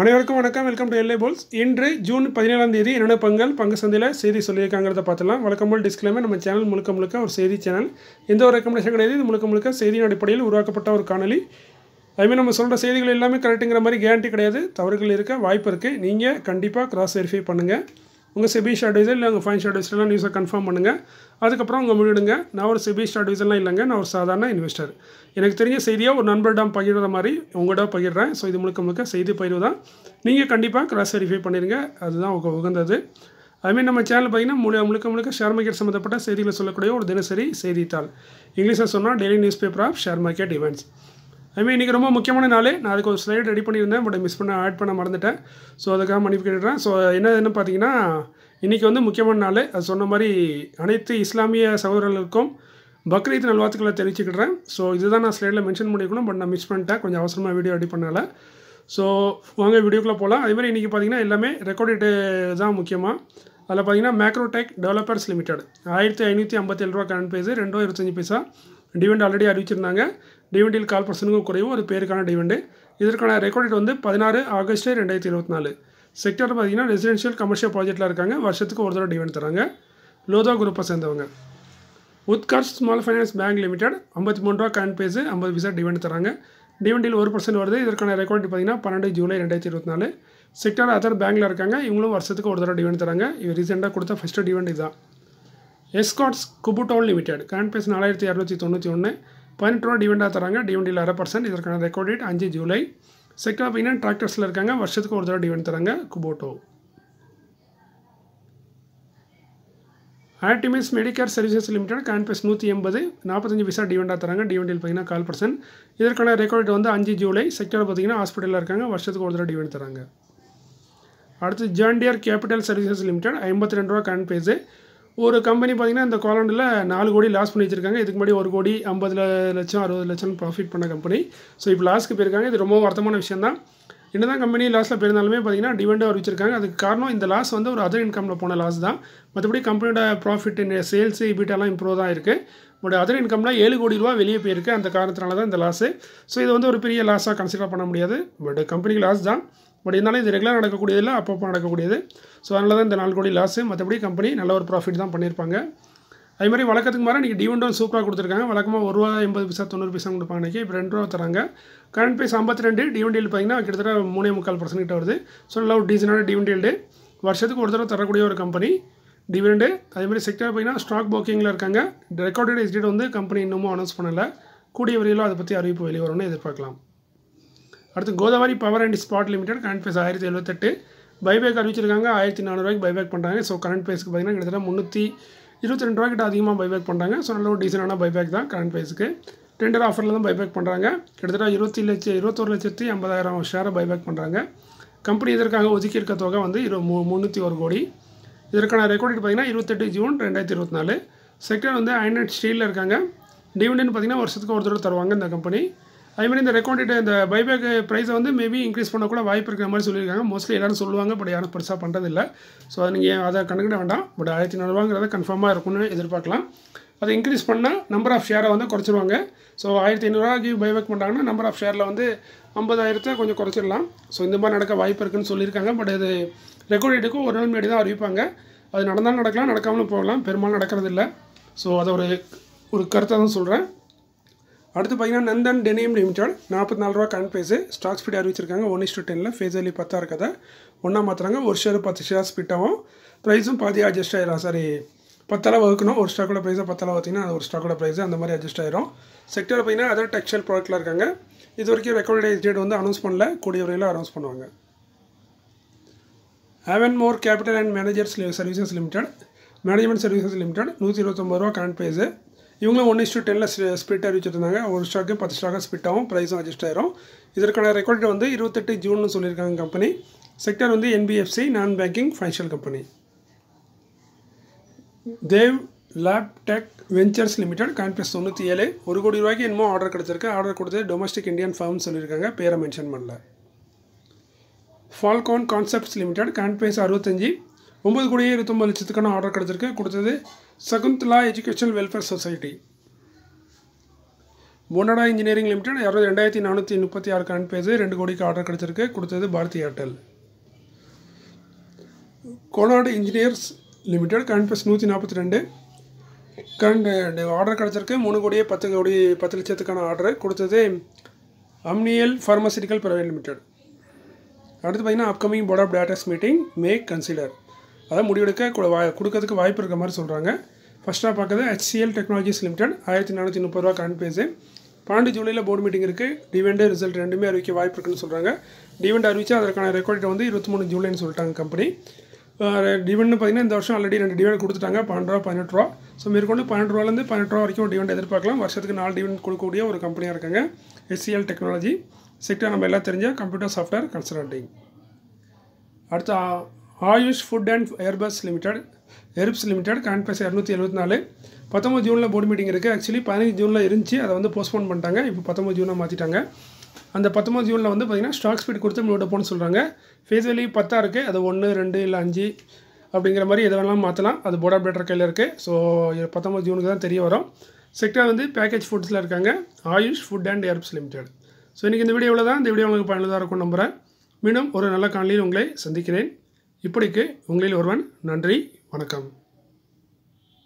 அனைவருக்கும் வணக்கம் welcome to L A polls இன்று ஜூன் பதினேழாம் தேதி என்னென்ன பங்கல் பங்கு சந்தையில் செய்தி சொல்லியிருக்காங்கிறத பார்த்துலாம் வழக்கம் போல் டிஸ்கிளைமே நம்ம சேனல் முழுக்க முழுக்க ஒரு செய்தி சேனல் எந்த ஒரு ரெக்கமெண்டேஷன் கிடையாது இது முழுக்க முழுக்க செய்தியின் அடிப்படையில் உருவாக்கப்பட்ட ஒரு காணொலி அதுமாதிரி நம்ம சொல்கிற செய்திகள் எல்லாமே கரெக்டுங்கிற மாதிரி கேரண்டி கிடையாது தவறுகள் இருக்க வாய்ப்பு இருக்குது நீங்கள் கண்டிப்பாக கிராஸ் வெரிஃபை பண்ணுங்கள் உங்கள் ஷார்ட் ஷேடேஜில் இல்லை உங்கள் ஃபைன் ஷேடேஜ்லாம் நியூஸை கன்ஃபார்ம் பண்ணுங்கள் அதுக்கப்புறம் உங்கள் முடிவிடுங்க நான் ஒரு ஷார்ட் ஷேடேஜெல்லாம் இல்லைங்க நான் ஒரு சாதாரண இன்வெஸ்டர் எனக்கு தெரிஞ்ச செய்தியாக ஒரு நண்பரிடம் பகிர்ற மாதிரி உங்கள்கிட்ட பகிர்றேன் ஸோ இது முழுக்க முழுக்க செய்தி பயிர் தான் நீங்கள் கண்டிப்பாக கிராஸ் வெரிஃபை பண்ணிடுங்க அதுதான் உங்கள் உகந்தது அதுமாதிரி நம்ம சேனல் பார்த்திங்கன்னா முழு முழுக்க முழுக்க ஷேர் மார்க்கெட் சம்மந்தப்பட்ட செய்திகளை சொல்லக்கூடிய ஒரு தினசரி செய்தித்தாள் இங்கிலீஷில் சொன்னால் daily newspaper of share market events அதுமாதிரி இன்றைக்கி ரொம்ப முக்கியமான நாள் நான் அதுக்கு ஒரு ஸ்லைட் ரெடி பண்ணியிருந்தேன் பட் மிஸ் பண்ண ஆட் பண்ண மறந்துட்டேன் ஸோ அதுக்காக மன்னிப்பு கேட்டுறேன் ஸோ என்னதுன்னு பார்த்தீங்கன்னா இன்றைக்கி வந்து முக்கியமான நாள் அது சொன்ன மாதிரி அனைத்து இஸ்லாமிய சகோதரர்களுக்கும் பக்ரீத் நல்வாத்துக்களை தெரிவிச்சுக்கிடுறேன் ஸோ இதுதான் நான் ஸ்லைடில் மென்ஷன் பண்ணியிருக்கணும் பட் நான் மிஸ் பண்ணிட்டேன் கொஞ்சம் அவசரமாக வீடியோ ரெடி பண்ணலை ஸோ வாங்க வீடியோக்குள்ளே போகலாம் அதேமாதிரி இன்றைக்கி பார்த்திங்கன்னா எல்லாமே ரெக்கார்டேட்டு தான் முக்கியமாக அதில் பார்த்தீங்கன்னா மேக்ரோடெக் டெவலப்பர்ஸ் லிமிடெட் ஆயிரத்தி ஐநூற்றி ஐம்பத்தேழு ரூபா கரண்ட் பேஸு ரெண்டோ இருபத்தஞ்சி பைசா டிவெண்ட் ஆல்ரெடி அறிவிச்சிருந்தாங்க டிவெண்டில் கால் பர்சனுக்கும் குறையும் ஒரு பேருக்கான டிவெண்டு இதற்கான ரெக்கார்டு வந்து பதினாறு ஆகஸ்ட் ரெண்டாயிரத்தி இருபத்தி நாலு செக்டர் பார்த்திங்கன்னா ரெசிடென்ஷியல் கமர்ஷியல் ப்ராஜெக்டில் இருக்காங்க வருஷத்துக்கு ஒரு தடவை டிவெண்ட் தராங்க லோதா குரூப்பை சேர்ந்தவங்க Utkarsh small finance bank limited ஐம்பத்தி மூணு ரூபா கரண்ட் பேஸு ஐம்பது பைசா டிவெண்ட் தராங்க டிவெண்டில் ஒரு பர்சன்ட் வருது இதற்கான ரெக்கார்டு பார்த்திங்கன்னா பன்னெண்டு ஜூலை ரெண்டாயிரத்தி இருபத்தி நாலு செக்டர் அதர் பேங்கில் இருக்காங்க இவங்களும் வருஷத்துக்கு ஒரு தடவை டிவெண்ட் தராங்க இவர் ரீசெண்டாக கொடுத்த ஃபஸ்ட்டு டிவெண்ட் இதுதான் எஸ்காட்ஸ் குபுடவுன் லிமிடெட் கரண்ட் பேஸ் நாலாயிரத்தி இரநூத்தி தொண்ணூற்றி ஒன்று பதினெட்டு ரூபா டிவெண்டாக தராங்க டிவெண்டியில் அரை பர்சன்ட் இதற்கான ரெக்கார்ட் அஞ்சு ஜூலை செகண்ட் பார்த்தீங்கன்னா டிராக்டர்ஸில் இருக்காங்க வருஷத்துக்கு ஒரு தடவை டிவெண்ட் தராங்க Kubota Artemis Medicare services limited face நூற்றி எண்பது நாற்பத்தஞ்சு விசா டிவெண்டாக தராங்க டிவெண்டில் பார்த்தீங்கன்னா கால் பர்சன்ட் இதற்கான ரெக்கார்ட் வந்து அஞ்சு ஜூலை செக்டர் பார்த்தீங்கன்னா ஹாஸ்பிட்டலில் இருக்காங்க வருஷத்துக்கு ஒரு தடவை டிவெண்ட் தராங்க அடுத்து ஜாண்டியர் கேபிட்டல் சர்வீசஸ் லிமிடெட் ஐம்பத்தி ரெண்டு ரூபா கான்பேஸு ஒரு கம்பெனி பார்த்தீங்கன்னா இந்த காலண்டில் நாலு கோடி லாஸ் பண்ணி வச்சுருக்காங்க இதுக்கு முன்னாடி ஒரு கோடி ஐம்பது லட்சம் அறுபது லட்சம் ப்ராஃபிட் பண்ண கம்பெனி ஸோ இப்போ லாஸ்க்கு போயிருக்காங்க இது ரொம்ப வருத்தமான விஷயம் தான் என்ன தான் கம்பெனி லாஸில் போயிருந்தாலுமே பார்த்திங்கன்னா டிவெண்டாக அறிவிச்சிருக்காங்க அதுக்கு காரணம் இந்த லாஸ் வந்து ஒரு அதர் இன்கமில் போன லாஸ் தான் மற்றபடி கம்பெனியோட ப்ராஃபிட் சேல்ஸ் இபிட்டெல்லாம் இம்ப்ரூவ் தான் இருக்குது பட் அதர் இன்கம்னால் ஏழு கோடி ரூபா வெளியே போயிருக்கு அந்த காரணத்தினால தான் இந்த லாஸு ஸோ இது வந்து ஒரு பெரிய லாஸாக கன்சிடர் பண்ண முடியாது பட் கம்பெனிக்கு லாஸ் தான் பட் இருந்தாலும் இது ரெகுலராக நடக்கக்கூடியது இல்லை அப்பப்போ நடக்கக்கூடியது ஸோ அதனால தான் இந்த நாலு கோடி லாஸு மற்றபடி கம்பெனி நல்ல ஒரு ப்ராஃபிட் தான் பண்ணியிருப்பாங்க அதே மாதிரி வழக்கத்துக்கு மாதிரி இன்றைக்கி டிவெண்டும் சூப்பராக கொடுத்துருக்காங்க வழக்கமாக ஒரு ரூபா எண்பது பைசா தொண்ணூறு பைசா கொடுப்பாங்க இன்றைக்கி இப்போ ரெண்டு ரூபா தராங்க கரண்ட் பைஸ் ஐம்பத்தி ரெண்டு டிவெண்டியில் பார்த்திங்கன்னா கிட்டத்தட்ட மூணே முக்கால் பர்சன்ட் வருது ஸோ நல்லா ஒரு டீசனான டிவெண்டியல்டு வருஷத்துக்கு ஒரு தடவை தரக்கூடிய ஒரு கம்பெனி டிவிடெண்டு அதே மாதிரி செக்டர் பார்த்தீங்கன்னா ஸ்டாக் புக்கிங்கில் இருக்காங்க ரெக்கார்டட் எஸ்டேட் வந்து கம்பெனி இன்னமும் அனௌன்ஸ் பண்ணலை கூடிய வரையிலும் அதை பற்றி அறிவிப்பு வெளியே வரும்னு எதிர்பார்க்கலாம் அடுத்து Godavari power and Ispat limited current price ஆயிரத்தி எழுபத்தெட்டு பைபேக் அறிவிச்சிருக்காங்க ஆயிரத்தி நானூறுவாய்க்கு பைபேக் பண்ணுறாங்க ஸோ கரண்ட் பேஸுக்கு பார்த்திங்கன்னா கிட்டத்தட்ட முந்நூற்றி இருபத்தி ரெண்டு ரூபாய்க்கிட்ட அதிகமாக பைபேக் பண்ணுறாங்க ஸோ நல்ல ஒரு டீசெண்டான பைபேக் தான் கரண்ட் பேஸுக்கு டெண்டர் ஆஃபரில் தான் பைபேக் பண்ணுறாங்க கிட்டத்தட்ட இருபத்தி லட்சம் இருபத்தொரு லட்சத்தி ஐம்பதாயிரம் ஷேரை பைபேக் பண்ணுறாங்க கம்பெனி இதற்காக ஒதுக்கி இருக்க தொகை வந்து இரு மு முந்நூற்றி ஒரு கோடி இதற்கான ரெக்கார்டு பார்த்திங்கன்னா இருபத்தெட்டு ஜூன் ரெண்டாயிரத்தி இருபத்தி நாலு செகண்ட் வந்து அயன் ஸ்டீலில் இருக்காங்க டிவிடன் பார்த்திங்கன்னா வருஷத்துக்கு ஒரு தடவை தருவாங்க இந்த கம்பெனி அதேமாதிரி இந்த ரெக்கார்டு இந்த பைபேக் ப்ரைஸை வந்து மேபி இன்க்ரீஸ் பண்ணக்கூட வாய்ப்பு இருக்கிற மாதிரி சொல்லியிருக்காங்க மோஸ்ட்லி எல்லாரும் சொல்லுவாங்க பட் யாரும் பெருசாக பண்ணுறதில்ல ஸோ அதை நீங்கள் அதை கண்டுக்கிட வேண்டாம் பட் ஆயிரத்தி நானூறுவாங்கிறத கன்ஃபார்மாக இருக்கும்னு எதிர்பார்க்கலாம் அதை இன்க்ரீஸ் பண்ணால் நம்பர் ஆஃப் ஷேரை வந்து குறைச்சிருவாங்க ஸோ ஆயிரத்தி ஐநூறுவாக்கி பைபேக் பண்ணுறாங்கன்னா நம்பர் ஆஃப் ஷேரில் வந்து ஐம்பதாயிரத்தை கொஞ்சம் குறைச்சிடலாம் ஸோ இந்த மாதிரி நடக்க வாய்ப்பு இருக்குன்னு சொல்லியிருக்காங்க பட் அது ரெக்கார்ட் ஒரு நாள் முன்னாடி தான் அறிவிப்பாங்க அது நடந்தாலும் நடக்கலாம் நடக்காமலும் போகலாம் பெரும்பாலும் நடக்கிறது இல்லை ஸோ அதை ஒரு ஒரு கருத்தை தான் சொல்கிறேன் அடுத்து பார்த்தீங்கன்னா நந்தன் டெனியம் லிமிடெட் நாற்பத்தி நாலு ரூபா கரண்ட் பேஸு ஸ்டாக் ஸ்பீட் அறிவிச்சிருக்காங்க ஒன் இஸ்டு டெனில் ஃபேஸ் வேலி பத்தா இருக்கதை ஒன்றா மாற்றுறாங்க ஒரு ஷேர் பத்து ஷேர் ஆகும் ப்ரைஸும் பாதி அட்ஜஸ்ட் ஆயிரும் சாரி பத்தளவு வகுக்கணும் ஒரு ஸ்டாக்கோட ப்ரைஸாக பத்தளவு பார்த்தீங்கன்னா அது ஒரு ஸ்டாக்கோட ப்ரைஸ் அந்த மாதிரி அட்ஜஸ்ட் ஆயிரும் செக்டர் பார்த்தீங்கன்னா அதர் டெக்ஸ்டைல் ப்ராடக்ட்டில் இருக்காங்க இது வரைக்கும் ரெக்கமெண்டேட் டேட் வந்து அனௌன்ஸ் பண்ணல கூடிய வரையில் அனௌன்ஸ் பண்ணுவாங்க haven more capital and managers services limited management services limited நூற்றி இருபத்தொம்பது ரூபா கரண்ட் ப்ரைஸு இவங்களும் ஒன் இஸ்டு டெனில் ஸ்பிட் அறிவிச்சிருந்தாங்க ஒரு ஸ்டாக்கு பத்து ஸ்டாக்காக ஸ்பிட் ஆகும் ப்ரைஸும் அட்ஜஸ்ட் ஆயிரும் இதற்கான ரெக்கார்ட் வந்து இருபத்தெட்டு ஜூன்னு சொல்லியிருக்காங்க கம்பெனி செக்டர் வந்து NBFC non banking financial company Dev Labtech ventures limited கான்பிஸ் தொண்ணூற்றி ஏழு ஒரு கோடி ரூபாய்க்கு என்னமோ ஆர்டர் கிடச்சிருக்கு ஆர்டர் கொடுத்தது டொமஸ்டிக் இந்தியன் ஃபார்ம்னு சொல்லியிருக்காங்க பேரை மென்ஷன் பண்ணல ஃபால்கான் கான்செப்ட்ஸ் லிமிடெட் கான்பிரஸ் அறுபத்தஞ்சி ஒம்பது கோடியே இருபத்தொம்பது லட்சத்துக்கான ஆர்டர் கிடச்சிருக்கு கொடுத்தது சகுந்தலா எஜுகேஷனல் வெல்ஃபேர் சொசைட்டி மொனடா இன்ஜினியரிங் லிமிடெட் இரநூத்தி ரெண்டாயிரத்தி நானூற்றி முப்பத்தி ஆறுக்கு அனுப்பியது ரெண்டு கோடிக்கு ஆர்டர் கிடச்சிருக்கு கொடுத்தது பாரதி ஏர்டெல் கொனாடு இன்ஜினியர்ஸ் லிமிடெட் கரண்ட் ப்ரைஸ் நூற்றி நாற்பத்தி ரெண்டு கரண்ட் ஆர்டர் கிடச்சிருக்கு மூணு கோடியே பத்து கோடி பத்து லட்சத்துக்கான ஆர்டர் கொடுத்தது அம்னியல் ஃபார்மசிட்டிக்கல் பிரைவேட் லிமிடெட் அடுத்து பார்த்திங்கன்னா upcoming board of dates meeting may consider அதான் முடிவெடுக்க கொடுக்கறதுக்கு வாய்ப்பு இருக்கிற மாதிரி சொல்கிறாங்க ஃபஸ்ட்டாக பார்க்குறது ஹெச்சிஎல் டெக்னாலஜிஸ் லிமிடெட் ஆயிரத்தி நானூற்றி முப்பது ரூபா கரண்ட் பேஸு பன்னெண்டு ஜூலையில் போர்டு மீட்டிங் இருக்குது டிவெண்டு ரிசல்ட் ரெண்டுமே அறிவிக்க வாய்ப்பு இருக்குன்னு சொல்கிறாங்க டிவெண்ட் அறிவிச்சு அதற்கான ரெக்கார்டை வந்து இருபத்தி மூணு ஜூலைன்னு சொல்லிட்டாங்க கம்பெனி டிவெண்ட்னு பார்த்தீங்கன்னா இந்த வருஷம் ஆல்ரெடி ரெண்டு டிவெண்ட் கொடுத்துட்டாங்க பன்னெண்டு ரூபா பதினெட்டு ரூபா ஸோ மேற்கொண்டு பன்னெண்டு ரூபாலேருந்து பன்னெண்டு ரூபா வரைக்கும் டிவெண்ட் எதிர்பார்க்கலாம் வருஷத்துக்கு நாலு டிவெண்ட் கொடுக்கக்கூடிய ஒரு கம்பெனியாக இருக்காங்க எஸ்சிஎல் டெக்னாலஜி செக்டர் நம்ம எல்லாம் தெரிஞ்ச கம்ப்யூட்டர் சாஃப்ட்வேர் கன்சல்டிங் அடுத்து Ayush food and herbs limited herbs limited கான்பஸ் இரநூத்தி எழுபத்தி நாலு பத்தொம்பது ஜூனில் போர்டு மீட்டிங் இருக்குது ஆக்சுவலி பதினஞ்சு ஜூனில் இருந்துச்சு அதை வந்து போஸ்ட்போன் பண்ணிட்டாங்க இப்போ பத்தொம்பது ஜூனாக மாற்றிட்டாங்க அந்த பத்தொம்பது ஜூனில் வந்து பார்த்திங்கன்னா ஸ்டாக் ஸ்பீட் கொடுத்து முன்னோட போகணும்னு சொல்கிறாங்க ஃபேஸ் வேல்யூ பத்தாக இருக்குது அது ஒன்று ரெண்டு இல்லை அஞ்சு அப்படிங்கிற மாதிரி எது வேணாலும் மாற்றலாம் அது போர்ட் அப்டேட்டர் கையில் இருக்குது ஸோ பத்தொம்பது ஜூனுக்கு தான் தெரிய வரும் செக்டர் வந்து பேக்கேஜ் ஃபுட்ஸில் இருக்காங்க Ayush food and herbs limited so இன்றைக்கி இந்த வீடியோவில் தான் இந்த வீடியோ உங்களுக்கு பயனுள்ளதாக இருக்கும் நம்புகிறேன் மீண்டும் ஒரு நல்ல காணொலியில் உங்களை சந்திக்கிறேன் இப்படிக்கு உங்களில் ஒருவன் நன்றி வணக்கம்